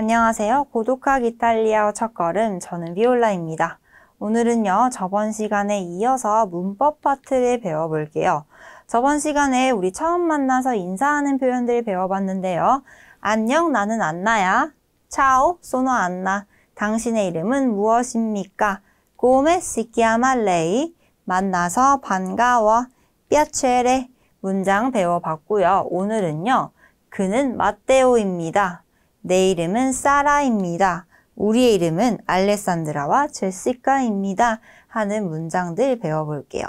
안녕하세요. 고독학 이탈리아어 첫걸음 저는 비올라입니다. 오늘은요 저번 시간에 이어서 문법 파트를 배워볼게요. 저번 시간에 우리 처음 만나서 인사하는 표현들을 배워봤는데요. 안녕 나는 안나야. 차오 소노 안나. 당신의 이름은 무엇입니까? 고메 시키아말 레이. 만나서 반가워. 뼈체레 문장 배워봤고요. 오늘은요. 그는 마테오입니다. 내 이름은 사라입니다. 우리의 이름은 알레산드라와 제시카입니다. 하는 문장들 배워볼게요.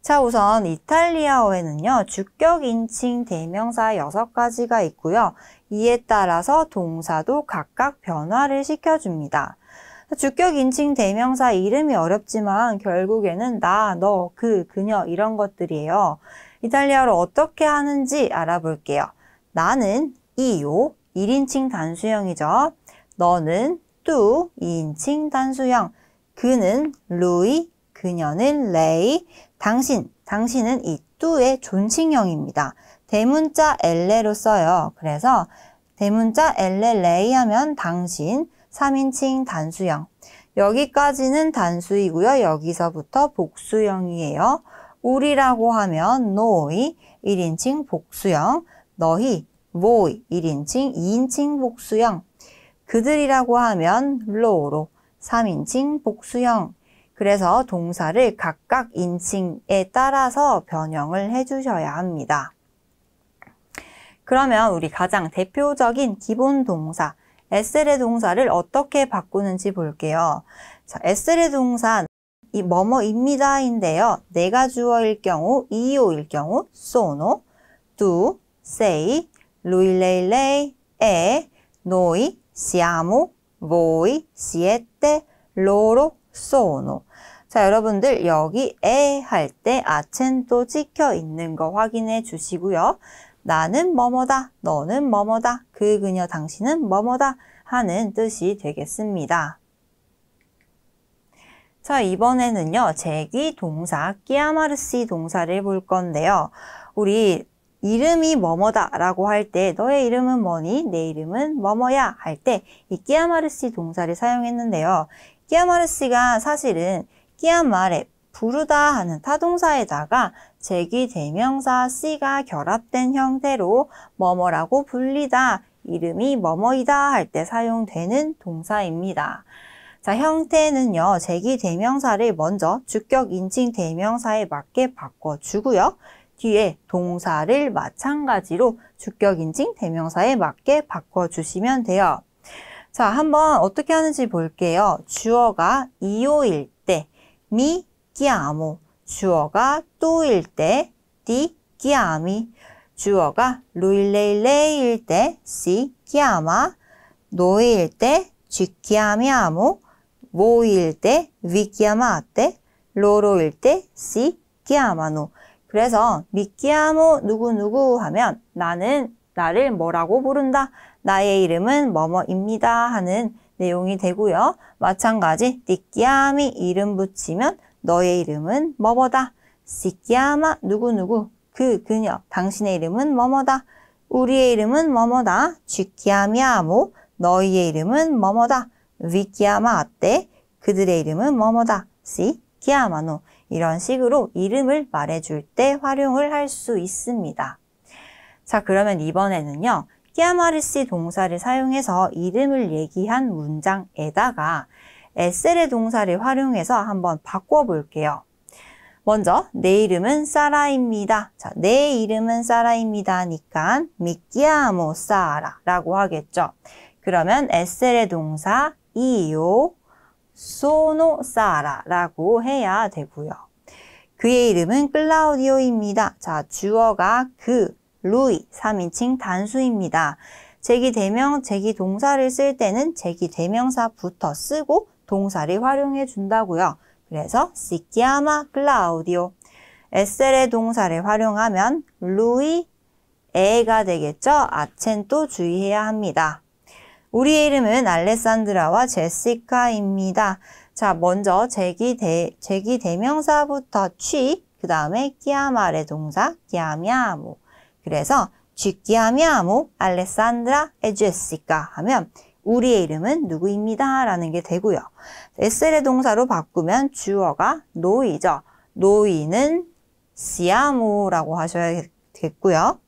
자, 우선 이탈리아어에는요, 주격 인칭 대명사 6가지가 있고요. 이에 따라서 동사도 각각 변화를 시켜줍니다. 주격 인칭 대명사 이름이 어렵지만 결국에는 나, 너, 그, 그녀 이런 것들이에요. 이탈리아어를 어떻게 하는지 알아볼게요. 나는 이요, 1인칭 단수형이죠. 너는 뚜 2인칭 단수형. 그는 루이, 그녀는 레이. 당신, 당신은 이 뚜의 존칭형입니다. 대문자 엘레로 써요. 그래서 대문자 엘레 레이 하면 당신, 3인칭 단수형. 여기까지는 단수이고요. 여기서부터 복수형이에요. 우리라고 하면 노이, 1인칭 복수형, 너희, boy 1인칭, 2인칭 복수형. 그들이라고 하면 로로 우 3인칭 복수형. 그래서 동사를 각각 인칭에 따라서 변형을 해주셔야 합니다. 그러면 우리 가장 대표적인 기본 동사, s 셀의 동사를 어떻게 바꾸는지 볼게요. 자, 에셀의 동사이 뭐뭐입니다인데요. 내가 주어일 경우, 이오일 경우, 소노, n 세이, lui lei lei e noi siamo voi siete loro sono 자 여러분들 여기 에 할 때 아첸도 찍혀 있는 거 확인해 주시고요. 나는 뭐뭐다, 너는 뭐뭐다, 그 그녀 당신은 뭐뭐다 하는 뜻이 되겠습니다. 자 이번에는요 제기 동사 끼아마르시 동사를 볼 건데요. 우리 이름이 뭐뭐다 라고 할 때 너의 이름은 뭐니? 내 이름은 뭐뭐야 할 때 이 끼아마르시 동사를 사용했는데요. 끼아마르시가 사실은 끼아마레 부르다 하는 타동사에다가 제기 대명사 씨가 결합된 형태로 뭐뭐라고 불리다, 이름이 뭐뭐이다 할 때 사용되는 동사입니다. 자, 형태는요, 제기 대명사를 먼저 주격 인칭 대명사에 맞게 바꿔주고요. 뒤에 동사를 마찬가지로 주격인칭 대명사에 맞게 바꿔주시면 돼요. 자, 한번 어떻게 하는지 볼게요. 주어가 이오일 때 미, 끼아모 주어가 또일 때 디, 끼아미 주어가 루일레일레일 때 시, 끼아마 노일 때 쥐끼아미아모 모일 때 위끼아마테 로로일 때 시, 끼아마노 그래서 미키야모 누구누구 하면 나는 나를 뭐라고 부른다. 나의 이름은 뭐뭐입니다 하는 내용이 되고요. 마찬가지 니키야미 이름 붙이면 너의 이름은 뭐뭐다. 시키야마 누구누구 그 그녀 당신의 이름은 뭐뭐다. 우리의 이름은 뭐뭐다. 쥐키야미야모 너희의 이름은 뭐뭐다. 위키야마 아떼 그들의 이름은 뭐뭐다. 시키야마노 이런 식으로 이름을 말해줄 때 활용을 할 수 있습니다. 자 그러면 이번에는요. 키아마르시 동사를 사용해서 이름을 얘기한 문장에다가 에셀의 동사를 활용해서 한번 바꿔볼게요. 먼저 내 이름은 사라입니다. 자, 내 이름은 사라입니다니까 미키아모 사라라고 하겠죠. 그러면 에셀의 동사 이요 소노사라라고 해야 되고요. 그의 이름은 클라우디오입니다. 자, 주어가 그, 루이, 3인칭 단수입니다. 제기대명, 제기동사를 쓸 때는 제기대명사부터 쓰고 동사를 활용해 준다고요. 그래서 시 i 아마 클라우디오, 에셀의 동사를 활용하면 루이 에가 되겠죠? 아첸도 주의해야 합니다. 우리의 이름은 알레산드라와 제시카입니다. 자, 먼저 제기, 대, 제기 대명사부터 취, 그 다음에 끼아마레 동사 끼아미아모. 그래서 취 끼아미아모 알레산드라 에 제시카 하면 우리의 이름은 누구입니다 라는 게 되고요. SL의 동사로 바꾸면 주어가 노이죠. 노이는 시아모라고 하셔야겠고요.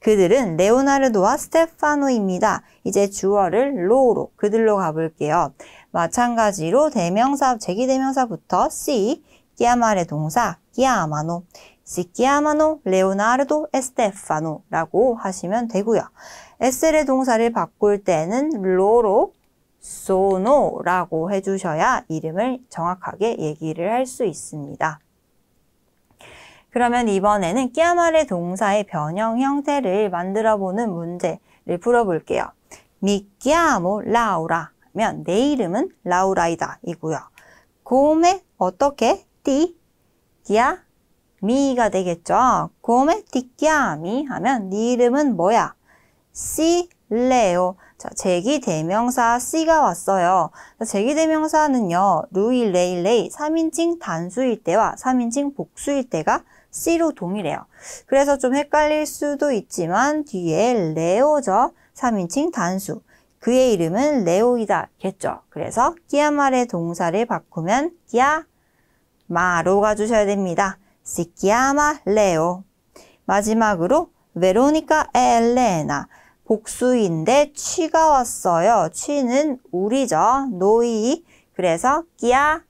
그들은 레오나르도와 스테파노입니다. 이제 주어를 로로 그들로 가볼게요. 마찬가지로 대명사, 제기대명사부터 C, 끼아마레 동사, 끼아마노, Si chiamano l e o n a 라고 하시면 되고요. SL의 동사를 바꿀 때는 로로 s o 라고 해주셔야 이름을 정확하게 얘기를 할 수 있습니다. 그러면 이번에는 끼아마레 동사의 변형 형태를 만들어보는 문제를 풀어볼게요. 미끼야모 라우라 면내 이름은 라우라이다 이고요. 고메 어떻게 띠 끼야 미가 되겠죠. 고메 띠끼야미 하면 네 이름은 뭐야? 시레오 자, 제기대명사 C가 왔어요. 제기대명사는요, 루이, 레이, 레이 3인칭 단수일 때와 3인칭 복수일 때가 C로 동일해요. 그래서 좀 헷갈릴 수도 있지만 뒤에 레오죠. 3인칭 단수. 그의 이름은 레오이다 겠죠. 그래서 끼야말의 동사를 바꾸면 끼야마로 가주셔야 됩니다. 시끼야마 레오. 마지막으로 베로니카 엘레나. 복수인데 취가 왔어요. 취는 우리죠. 노이. 그래서 끼야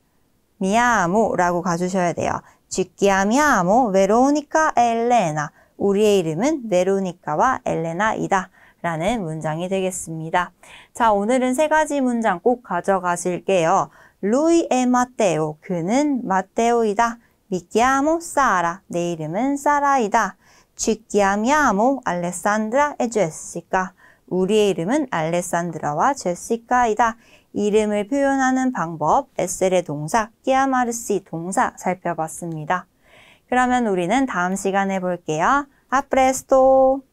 미아모라고 가주셔야 돼요. 쥐끼야 미아모 베로니카 엘레나 우리의 이름은 베로니카와 엘레나이다. 라는 문장이 되겠습니다. 자, 오늘은 세 가지 문장 꼭 가져가실게요. 루이 에 마테오, 그는 마테오이다. 미키아모 사라, 내 이름은 사라이다. Ci chiamiamo Alessandra e Jessica. 우리의 이름은 알레산드라와 제시카이다. 이름을 표현하는 방법, 에셀의 동사, c h i a m 동사 살펴봤습니다. 그러면 우리는 다음 시간에 볼게요. A p r e s